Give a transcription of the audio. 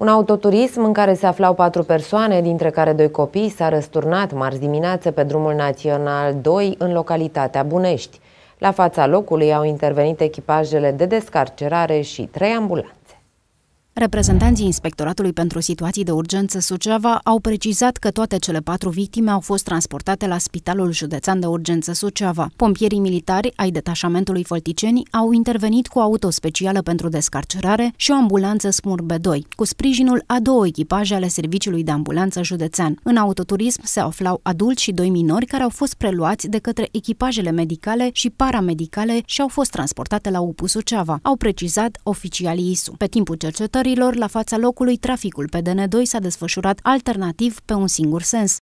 Un autoturism în care se aflau patru persoane, dintre care doi copii, s-a răsturnat marți dimineață pe drumul național 2 în localitatea Bunești. La fața locului au intervenit echipajele de descarcerare și trei ambulanțe. Reprezentanții Inspectoratului pentru Situații de Urgență Suceava au precizat că toate cele patru victime au fost transportate la Spitalul Județean de Urgență Suceava. Pompierii militari ai detașamentului Folticeni au intervenit cu auto specială pentru descarcerare și o ambulanță Smurbe 2, cu sprijinul a două echipaje ale Serviciului de Ambulanță Județean. În autoturism se aflau adulți și doi minori care au fost preluați de către echipajele medicale și paramedicale și au fost transportate la UPU Suceava, au precizat oficialii ISU. Pe timpul cercetării, lucrărilor la fața locului, traficul pe DN2 s-a desfășurat alternativ pe un singur sens.